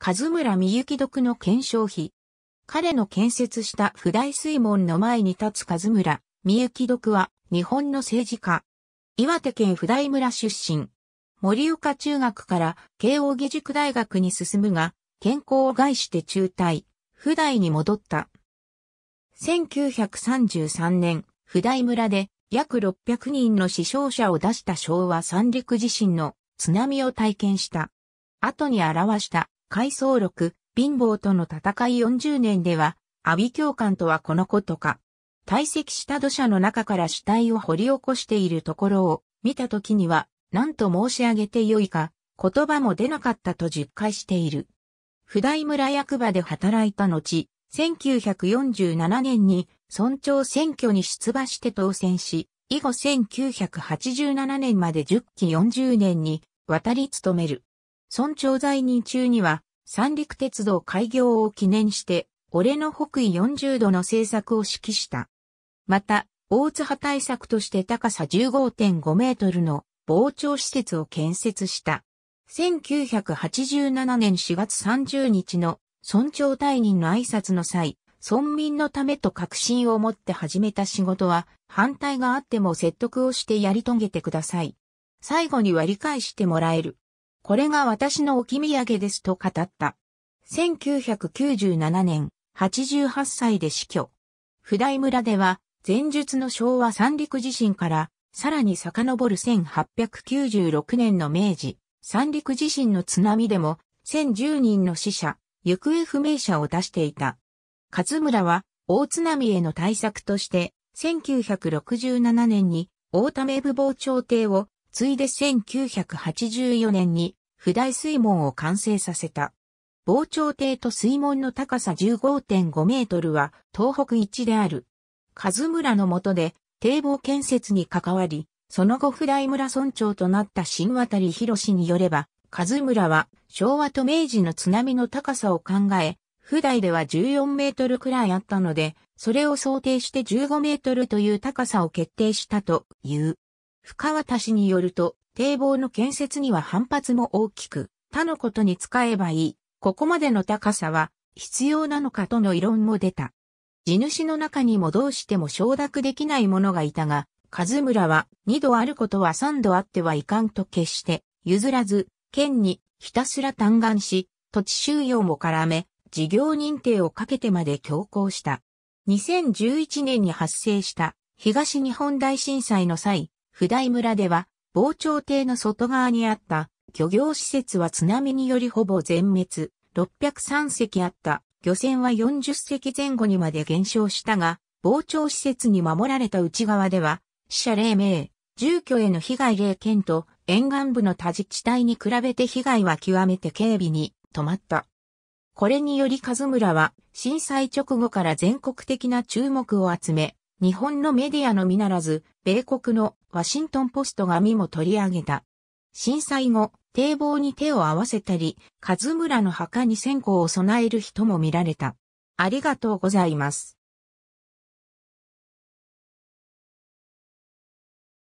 和村美ゆきの検証費。彼の建設した普代水門の前に立つ和村美ゆきは日本の政治家。岩手県普代村出身。森岡中学から慶応義塾大学に進むが、健康を害して中退、普代に戻った。1933年、普代村で約600人の死傷者を出した昭和三陸地震の津波を体験した。後に表した回想録、貧乏との戦い40年では、阿鼻教官とはこのことか。退席した土砂の中から死体を掘り起こしているところを見たときには、何と申し上げてよいか、言葉も出なかったと実感している。普代村役場で働いた後、1947年に村長選挙に出馬して当選し、以後1987年まで10期40年に渡り務める。村長在任中には、三陸鉄道開業を記念して、俺の北緯40度の政策を指揮した。また、大津波対策として高さ15.5メートルの膨張施設を建設した。1987年4月30日の村長退任の挨拶の際、村民のためと確信を持って始めた仕事は、反対があっても説得をしてやり遂げてください。最後には理解してもらえる。これが私の置き土産ですと語った。1997年、88歳で死去。普代村では、前述の昭和三陸地震から、さらに遡る1896年の明治、三陸地震の津波でも、1010人の死者、行方不明者を出していた。勝村は、大津波への対策として、1967年に、大田名部防潮堤を、ついで1984年に、普代水門を完成させた。防潮堤と水門の高さ15.5メートルは東北一である。カズ村の下で堤防建設に関わり、その後普代村村長となった新渡広氏によれば、カズ村は昭和と明治の津波の高さを考え、普代では14メートルくらいあったので、それを想定して15メートルという高さを決定したという。深渡氏によると、堤防の建設には反発も大きく、他のことに使えばいい、ここまでの高さは必要なのかとの異論も出た。地主の中にもどうしても承諾できない者がいたが、和村は二度あることは三度あってはいかんと決して譲らず、県にひたすら嘆願し、土地収容も絡め、事業認定をかけてまで強行した。2011年に発生した東日本大震災の際、普代村では、防潮堤の外側にあった漁業施設は津波によりほぼ全滅、603隻あった漁船は40隻前後にまで減少したが、防潮施設に守られた内側では、死者例名、住居への被害0件と、沿岸部の多自治体に比べて被害は極めて軽微に止まった。これにより数村は震災直後から全国的な注目を集め、日本のメディアのみならず、米国のワシントンポストが網も取り上げた。震災後、堤防に手を合わせたり、カズムラの墓に線香を備える人も見られた。ありがとうございます。